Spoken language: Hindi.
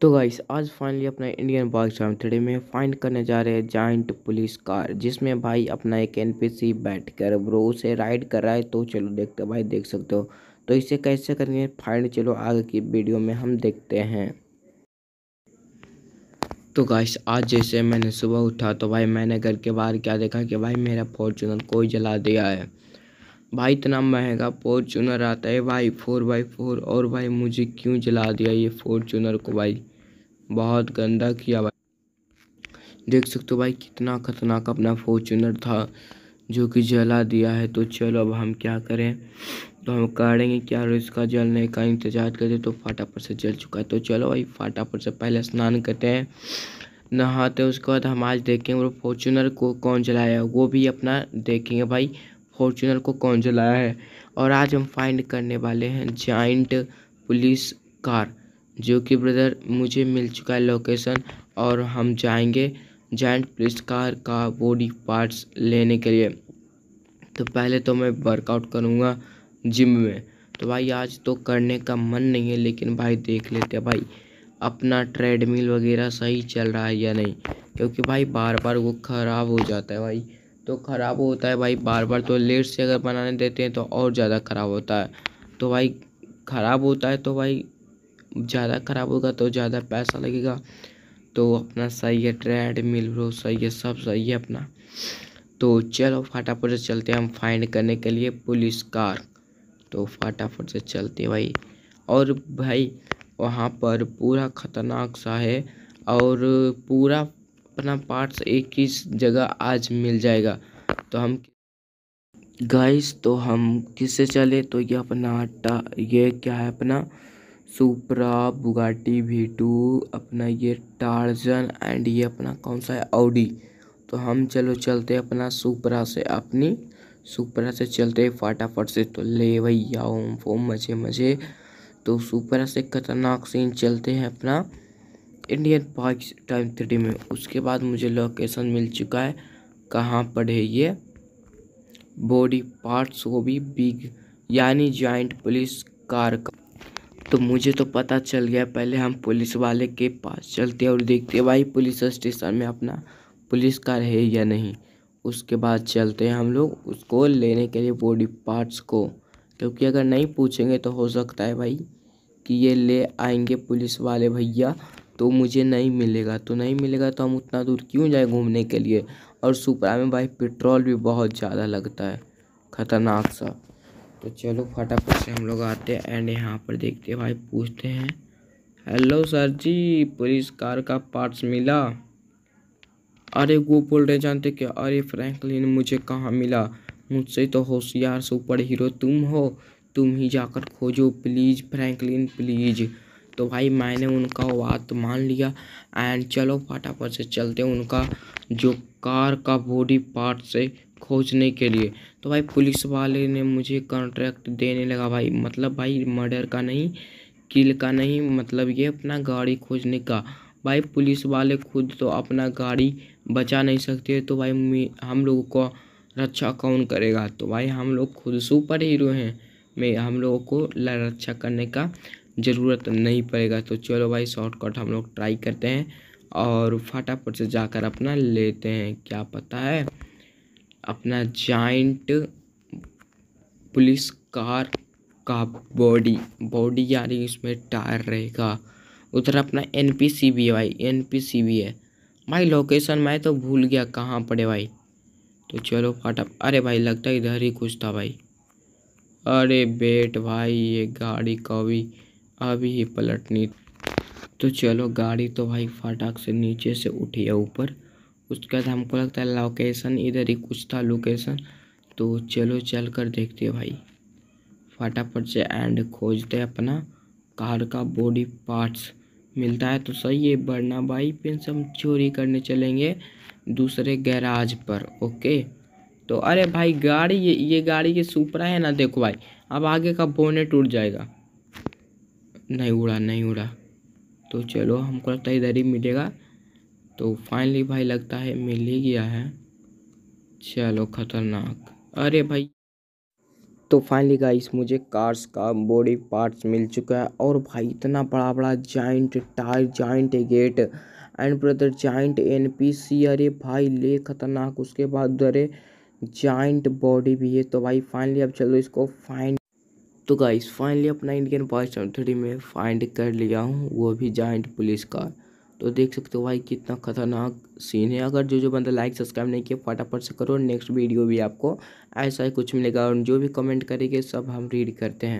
तो गाइस आज फाइनली अपना इंडियन बाइक चार्म थ्री में फाइंड करने जा रहे हैं जॉइंट पुलिस कार जिसमें भाई अपना एक एनपीसी बैठ कर ब्रो उसे राइड कर रहा है तो चलो देखते भाई देख सकते हो तो इसे कैसे करेंगे फाइंड चलो आगे की वीडियो में हम देखते हैं तो गाइस आज जैसे मैंने सुबह उठा तो भाई मैंने घर के बाहर क्या देखा कि भाई मेरा फॉर्चूनर कोई जला दिया है भाई इतना महंगा फॉर्चूनर आता है भाई फोर बाई फोर और भाई मुझे क्यों जला दिया ये फॉर्चूनर को भाई बहुत गंदा किया भाई देख सकते हो भाई कितना खतरनाक अपना फॉर्चूनर था जो कि जला दिया है तो चलो अब हम क्या करें तो हम काटेंगे क्या और इसका जलने का इंतजार करते तो फटाफट से जल चुका है तो चलो भाई फटाफट से पहले स्नान करते हैं नहाते उसके बाद हम आज देखेंगे वो फॉर्चूनर को कौन जलाया वो भी अपना देखेंगे भाई फॉर्चुनर को कौन जलाया है और आज हम फाइंड करने वाले हैं जाइंट पुलिस कार जो कि ब्रदर मुझे मिल चुका है लोकेशन और हम जाएंगे जाइंट पुलिस कार का बॉडी पार्ट्स लेने के लिए तो पहले तो मैं वर्कआउट करूँगा जिम में तो भाई आज तो करने का मन नहीं है लेकिन भाई देख लेते हैं भाई अपना ट्रेडमिल वगैरह सही चल रहा है या नहीं क्योंकि भाई बार बार वो ख़राब हो जाता है भाई तो ख़राब होता है भाई बार बार तो लेट से अगर बनाने देते हैं तो और ज़्यादा ख़राब होता है तो भाई ख़राब होता है तो भाई ज़्यादा ख़राब होगा तो ज़्यादा पैसा लगेगा तो अपना सही है ट्रेड मिल ब्रो सही है सब सही है अपना तो चलो फटाफट से चलते हैं हम फाइंड करने के लिए पुलिस कार तो फटाफट से चलते भाई और भाई वहाँ पर पूरा ख़तरनाक सा है और पूरा अपना पार्ट्स एक ही जगह आज मिल जाएगा तो हम गाइस तो हम किससे चले तो ये अपना टा ये क्या है अपना सुपरा बुगाटी टू अपना ये टार्जन एंड ये अपना कौन सा है ऑडी तो हम चलो चलते अपना सुपरा से अपनी सुपरा से चलते फटाफट से तो ले भैया ओम फोम मजे मजे तो सुपरा से खतरनाक सीन चलते हैं अपना इंडियन पाकिस टाइम थ्री में उसके बाद मुझे लोकेशन मिल चुका है कहाँ पर है ये बॉडी पार्ट्स वो भी बिग यानी जॉइंट पुलिस कार का तो मुझे तो पता चल गया पहले हम पुलिस वाले के पास चलते और देखते हैं भाई पुलिस स्टेशन में अपना पुलिस कार है या नहीं उसके बाद चलते हैं हम लोग उसको लेने के लिए बॉडी पार्ट्स को क्योंकि अगर नहीं पूछेंगे तो हो सकता है भाई कि ये ले आएंगे पुलिस वाले भैया तो मुझे नहीं मिलेगा तो नहीं मिलेगा तो हम उतना दूर क्यों जाए घूमने के लिए और सुपरा में भाई पेट्रोल भी बहुत ज़्यादा लगता है ख़तरनाक सा तो चलो फटाफट से हम लोग आते हैं एंड यहाँ पर देखते हैं भाई पूछते हैं hello sir ji police car का पार्ट्स मिला अरे वो बोल रहे जानते क्या अरे फ्रैंकलिन मुझे कहाँ मिला मुझसे तो होशियार सुपर हीरो तुम हो तुम ही जाकर खोजो प्लीज़ फ्रैंकलिन प्लीज़ तो भाई मैंने उनका बात मान लिया एंड चलो फटाफट से चलते हैं उनका जो कार का बॉडी पार्ट से खोजने के लिए तो भाई पुलिस वाले ने मुझे कॉन्ट्रैक्ट देने लगा भाई मतलब भाई मर्डर का नहीं किल का नहीं मतलब ये अपना गाड़ी खोजने का भाई पुलिस वाले खुद तो अपना गाड़ी बचा नहीं सकते तो भाई हम लोगों को रक्षा कौन करेगा तो भाई हम लोग खुद सुपर हीरो हैं मैं हम लोगों को रक्षा करने का ज़रूरत नहीं पड़ेगा तो चलो भाई शॉर्टकट हम लोग ट्राई करते हैं और फटाफट से जाकर अपना लेते हैं क्या पता है अपना जॉइंट पुलिस कार का बॉडी बॉडी यानी उसमें टायर रहेगा उधर अपना एन पी सी भी है भाई एन पी सी भी है भाई लोकेशन मैं तो भूल गया कहाँ पड़े भाई तो चलो फटाफ अरे भाई लगता है इधर ही कुछ था भाई अरे बेट भाई ये गाड़ी का भी अभी ही पलटनी तो चलो गाड़ी तो भाई फटाक से नीचे से उठी है ऊपर उसके बाद हमको लगता है लोकेशन इधर ही कुछ था लोकेशन तो चलो चल कर देखते हैं भाई फटाफट से एंड खोजते हैं अपना कार का बॉडी पार्ट्स मिलता है तो सही है वरना भाई फिर से हम चोरी करने चलेंगे दूसरे गैराज पर ओके तो अरे भाई गाड़ी ये ये गाड़ी ये सुपरा है ना देखो भाई अब आगे का बोनेट टूट जाएगा नहीं उड़ा नहीं उड़ा तो चलो हमको लगता है इधर ही मिलेगा तो फाइनली भाई लगता है मिल ही गया है चलो खतरनाक अरे भाई तो फाइनली गाइस मुझे कार्स का बॉडी पार्ट्स मिल चुका है और भाई इतना बड़ा बड़ा giant tyre giant gate and brother giant N P C अरे भाई ले खतरनाक उसके बाद अरे जॉइंट बॉडी भी है तो भाई फाइनली अब चलो इसको फाइन तो गाइस फाइनली अपना इंडियन पाँच थ्री में फाइंड कर लिया हूँ वो भी जॉइंट पुलिस कार तो देख सकते हो भाई कितना खतरनाक सीन है अगर जो जो बंदा लाइक सब्सक्राइब नहीं किया फटाफट से करो नेक्स्ट वीडियो भी आपको ऐसा ही कुछ मिलेगा और जो भी कमेंट करेंगे सब हम रीड करते हैं